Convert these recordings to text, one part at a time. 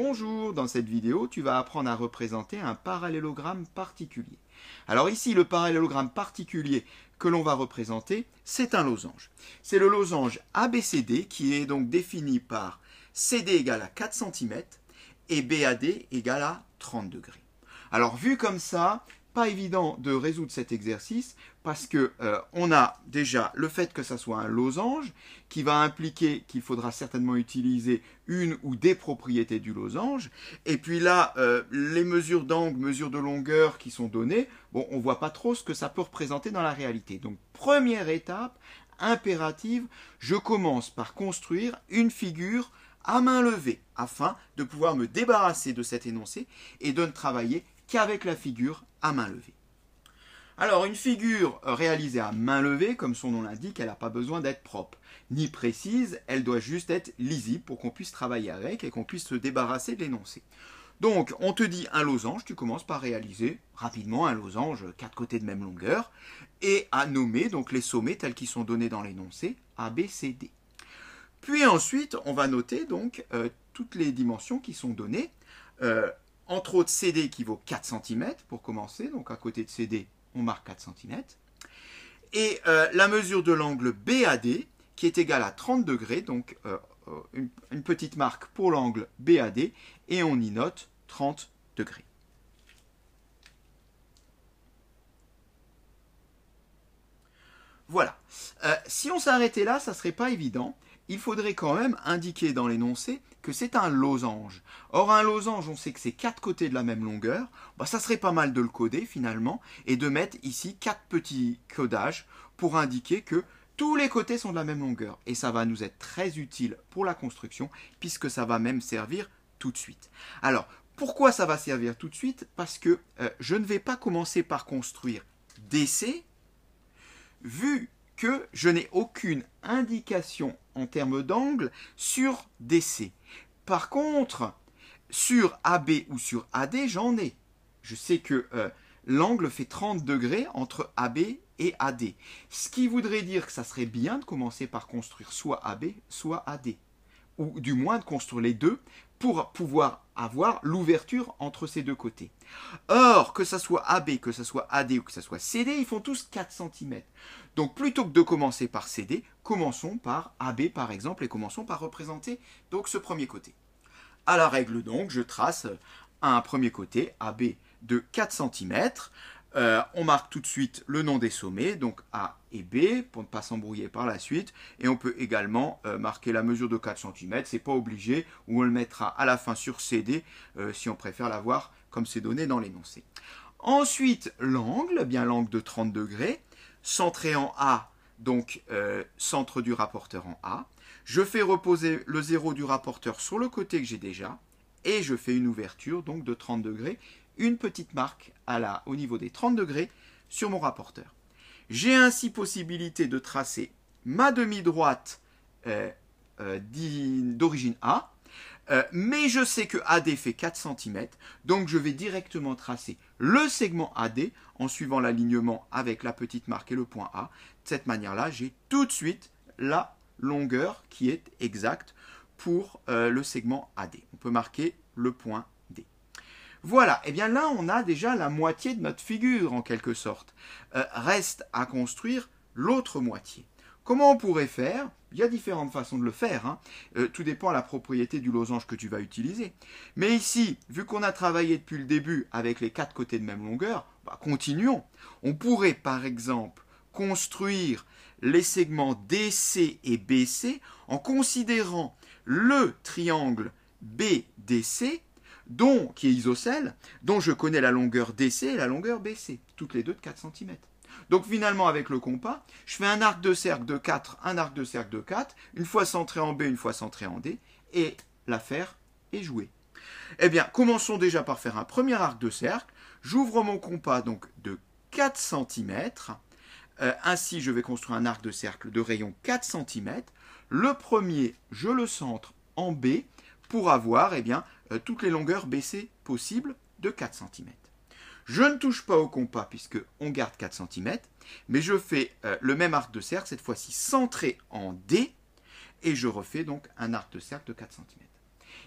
Bonjour, dans cette vidéo, tu vas apprendre à représenter un parallélogramme particulier. Alors ici, le parallélogramme particulier que l'on va représenter, c'est un losange. C'est le losange ABCD qui est donc défini par CD égale à 4 cm et BAD égale à 30 degrés. Alors vu comme ça, évident de résoudre cet exercice parce que euh, on a déjà le fait que ça soit un losange qui va impliquer qu'il faudra certainement utiliser une ou des propriétés du losange. Et puis là, euh, les mesures d'angle, mesures de longueur qui sont données, bon, on voit pas trop ce que ça peut représenter dans la réalité. Donc première étape impérative, je commence par construire une figure à main levée afin de pouvoir me débarrasser de cet énoncé et de ne travailler qu'avec la figure à main levée. Alors une figure réalisée à main levée, comme son nom l'indique, elle n'a pas besoin d'être propre, ni précise, elle doit juste être lisible pour qu'on puisse travailler avec et qu'on puisse se débarrasser de l'énoncé. Donc on te dit un losange, tu commences par réaliser rapidement un losange, quatre côtés de même longueur, et à nommer donc les sommets tels qu'ils sont donnés dans l'énoncé, A, B, C, D. Puis ensuite, on va noter donc euh, toutes les dimensions qui sont données. Euh, entre autres CD qui vaut 4 cm pour commencer, donc à côté de CD, on marque 4 cm. Et euh, la mesure de l'angle BAD qui est égale à 30 degrés, donc euh, euh, une, petite marque pour l'angle BAD, et on y note 30 degrés. Voilà. si on s'arrêtait là, ça ne serait pas évident il faudrait quand même indiquer dans l'énoncé que c'est un losange. Or, un losange, on sait que c'est quatre côtés de la même longueur. Bah, ça serait pas mal de le coder finalement et de mettre ici quatre petits codages pour indiquer que tous les côtés sont de la même longueur. Et ça va nous être très utile pour la construction puisque ça va même servir tout de suite. Alors, pourquoi ça va servir tout de suite Parce que euh, je ne vais pas commencer par construire DC. Vu que je n'ai aucune indication en termes d'angle sur DC. Par contre, sur AB ou sur AD, j'en ai. Je sais que euh, l'angle fait 30 degrés entre AB et AD. Ce qui voudrait dire que ça serait bien de commencer par construire soit AB, soit AD. Ou du moins de construire les deux pour pouvoir avoir l'ouverture entre ces deux côtés. Or, que ça soit AB, que ça soit AD ou que ça soit CD, ils font tous 4 cm. Donc plutôt que de commencer par CD, commençons par AB par exemple et commençons par représenter donc ce premier côté. À la règle donc, je trace un premier côté AB de 4 cm. Euh, on marque tout de suite le nom des sommets, donc A et B, pour ne pas s'embrouiller par la suite. Et on peut également euh, marquer la mesure de 4 cm, c'est pas obligé, ou on le mettra à la fin sur CD, euh, si on préfère l'avoir comme c'est donné dans l'énoncé. Ensuite, l'angle, bien l'angle de 30 degrés, centré en A, donc centre du rapporteur en A. Je fais reposer le zéro du rapporteur sur le côté que j'ai déjà, et je fais une ouverture donc de 30 degrés une petite marque à la, au niveau des 30 degrés sur mon rapporteur. J'ai ainsi possibilité de tracer ma demi-droite euh, euh, d'origine A, euh, mais je sais que AD fait 4 cm, donc je vais directement tracer le segment AD en suivant l'alignement avec la petite marque et le point A. De cette manière-là, j'ai tout de suite la longueur qui est exacte pour le segment AD. On peut marquer le point voilà, et eh bien là on a déjà la moitié de notre figure en quelque sorte. Euh, reste à construire l'autre moitié. Comment on pourrait faire Il y a différentes façons de le faire. Hein. Euh, tout dépend de la propriété du losange que tu vas utiliser. Mais ici, vu qu'on a travaillé depuis le début avec les quatre côtés de même longueur, bah, continuons. On pourrait par exemple construire les segments DC et BC en considérant le triangle BDC dont, qui est isocèle, dont je connais la longueur DC et la longueur BC, toutes les deux de 4 cm. Donc finalement, avec le compas, je fais un arc de cercle de 4, un arc de cercle de 4, une fois centré en B, une fois centré en D, et l'affaire est jouée. Eh bien, commençons déjà par faire un premier arc de cercle. J'ouvre mon compas donc de 4 cm. Euh, ainsi, je vais construire un arc de cercle de rayon 4 cm. Le premier, je le centre en B pour avoir eh bien, euh, toutes les longueurs baissées possibles de 4 cm. Je ne touche pas au compas puisque on garde 4 cm, mais je fais euh, le même arc de cercle, cette fois-ci centré en D, et je refais donc un arc de cercle de 4 cm.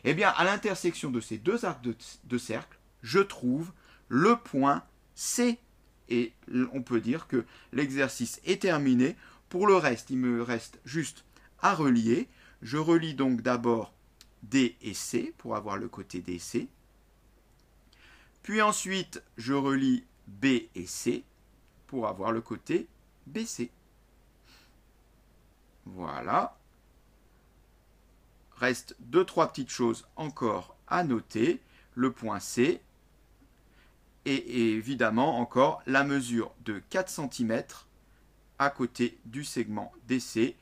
Eh bien, à l'intersection de ces deux arcs de, de cercle, je trouve le point C. Et on peut dire que l'exercice est terminé. Pour le reste, il me reste juste à relier. Je relie donc d'abord D et C pour avoir le côté DC. Puis ensuite, je relis B et C pour avoir le côté BC. Voilà. Reste deux, trois petites choses encore à noter. Le point C et évidemment encore la mesure de 4 cm à côté du segment DC.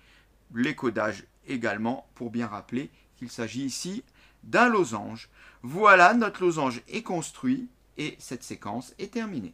Les codages également pour bien rappeler il s'agit ici d'un losange. Voilà, notre losange est construit et cette séquence est terminée.